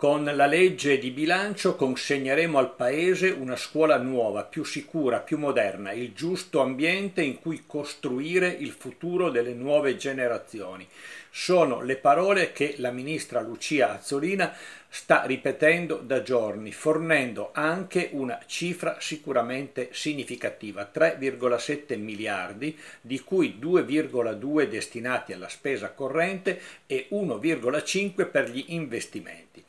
Con la legge di bilancio consegneremo al Paese una scuola nuova, più sicura, più moderna, il giusto ambiente in cui costruire il futuro delle nuove generazioni. Sono le parole che la ministra Lucia Azzolina sta ripetendo da giorni, fornendo anche una cifra sicuramente significativa, 3,7 miliardi, di cui 2,2 destinati alla spesa corrente e 1,5 per gli investimenti.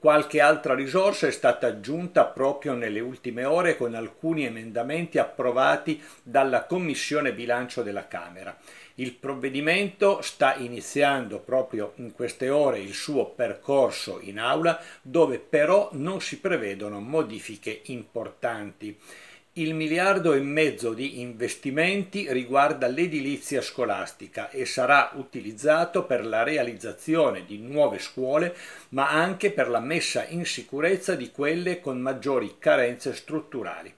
Qualche altra risorsa è stata aggiunta proprio nelle ultime ore con alcuni emendamenti approvati dalla Commissione Bilancio della Camera. Il provvedimento sta iniziando proprio in queste ore il suo percorso in aula dove però non si prevedono modifiche importanti. Il miliardo e mezzo di investimenti riguarda l'edilizia scolastica e sarà utilizzato per la realizzazione di nuove scuole, ma anche per la messa in sicurezza di quelle con maggiori carenze strutturali.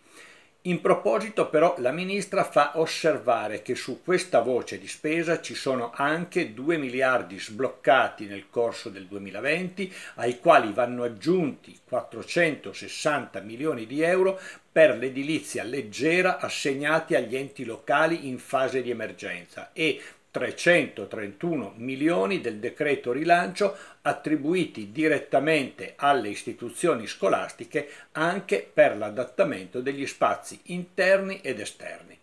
In proposito però la ministra fa osservare che su questa voce di spesa ci sono anche 2 miliardi sbloccati nel corso del 2020 ai quali vanno aggiunti 460 milioni di euro per l'edilizia leggera assegnati agli enti locali in fase di emergenza e 331 milioni del decreto rilancio attribuiti direttamente alle istituzioni scolastiche anche per l'adattamento degli spazi interni ed esterni.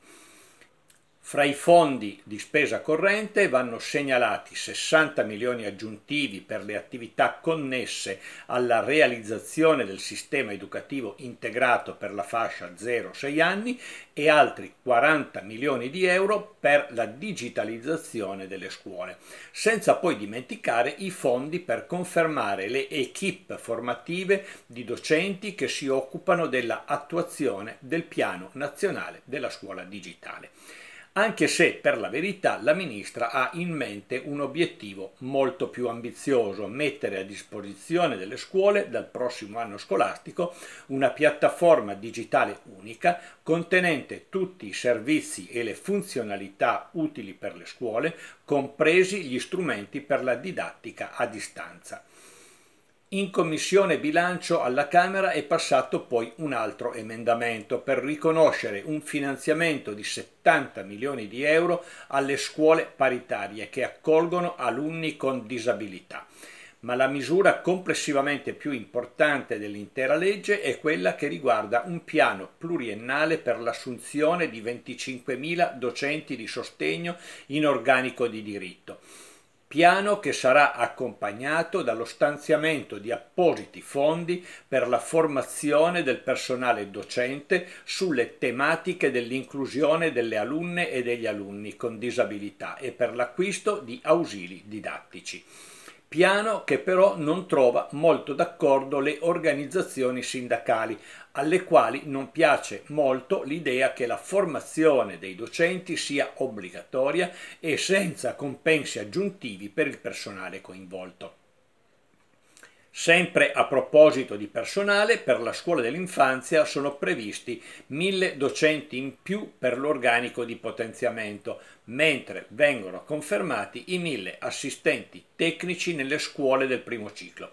Fra i fondi di spesa corrente vanno segnalati 60 milioni aggiuntivi per le attività connesse alla realizzazione del sistema educativo integrato per la fascia 0-6 anni e altri 40 milioni di euro per la digitalizzazione delle scuole, senza poi dimenticare i fondi per confermare le equip formative di docenti che si occupano dell'attuazione del piano nazionale della scuola digitale anche se per la verità la ministra ha in mente un obiettivo molto più ambizioso, mettere a disposizione delle scuole dal prossimo anno scolastico una piattaforma digitale unica contenente tutti i servizi e le funzionalità utili per le scuole, compresi gli strumenti per la didattica a distanza. In commissione bilancio alla Camera è passato poi un altro emendamento per riconoscere un finanziamento di 70 milioni di euro alle scuole paritarie che accolgono alunni con disabilità. Ma la misura complessivamente più importante dell'intera legge è quella che riguarda un piano pluriennale per l'assunzione di 25.000 docenti di sostegno in organico di diritto piano che sarà accompagnato dallo stanziamento di appositi fondi per la formazione del personale docente sulle tematiche dell'inclusione delle alunne e degli alunni con disabilità e per l'acquisto di ausili didattici piano che però non trova molto d'accordo le organizzazioni sindacali, alle quali non piace molto l'idea che la formazione dei docenti sia obbligatoria e senza compensi aggiuntivi per il personale coinvolto. Sempre a proposito di personale, per la scuola dell'infanzia sono previsti 1000 docenti in più per l'organico di potenziamento, mentre vengono confermati i 1000 assistenti tecnici nelle scuole del primo ciclo.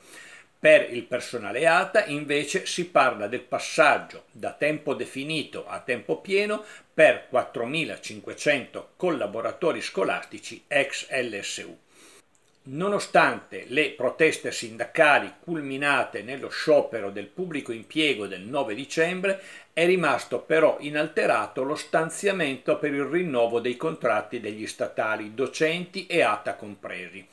Per il personale ATA invece si parla del passaggio da tempo definito a tempo pieno per 4.500 collaboratori scolastici ex LSU. Nonostante le proteste sindacali culminate nello sciopero del pubblico impiego del 9 dicembre, è rimasto però inalterato lo stanziamento per il rinnovo dei contratti degli statali, docenti e ATA compresi.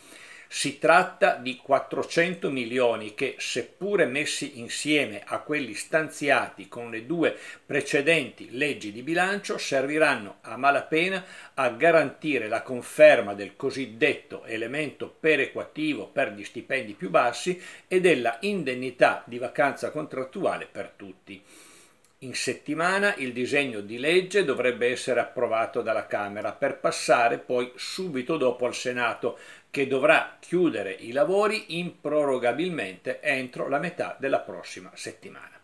Si tratta di 400 milioni che, seppure messi insieme a quelli stanziati con le due precedenti leggi di bilancio, serviranno a malapena a garantire la conferma del cosiddetto elemento perequativo per gli stipendi più bassi e della indennità di vacanza contrattuale per tutti. In settimana il disegno di legge dovrebbe essere approvato dalla Camera per passare poi subito dopo al Senato che dovrà chiudere i lavori improrogabilmente entro la metà della prossima settimana.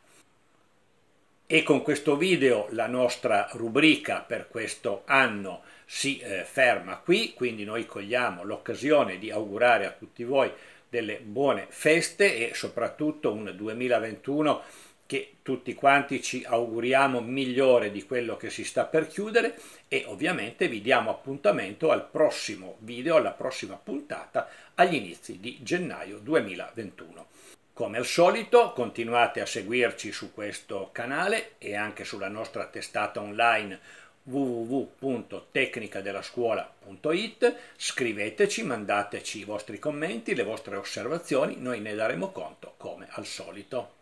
E con questo video la nostra rubrica per questo anno si eh, ferma qui, quindi noi cogliamo l'occasione di augurare a tutti voi delle buone feste e soprattutto un 2021 che tutti quanti ci auguriamo migliore di quello che si sta per chiudere e ovviamente vi diamo appuntamento al prossimo video, alla prossima puntata agli inizi di gennaio 2021. Come al solito continuate a seguirci su questo canale e anche sulla nostra testata online www.tecnicadelascuola.it, scriveteci, mandateci i vostri commenti, le vostre osservazioni, noi ne daremo conto come al solito.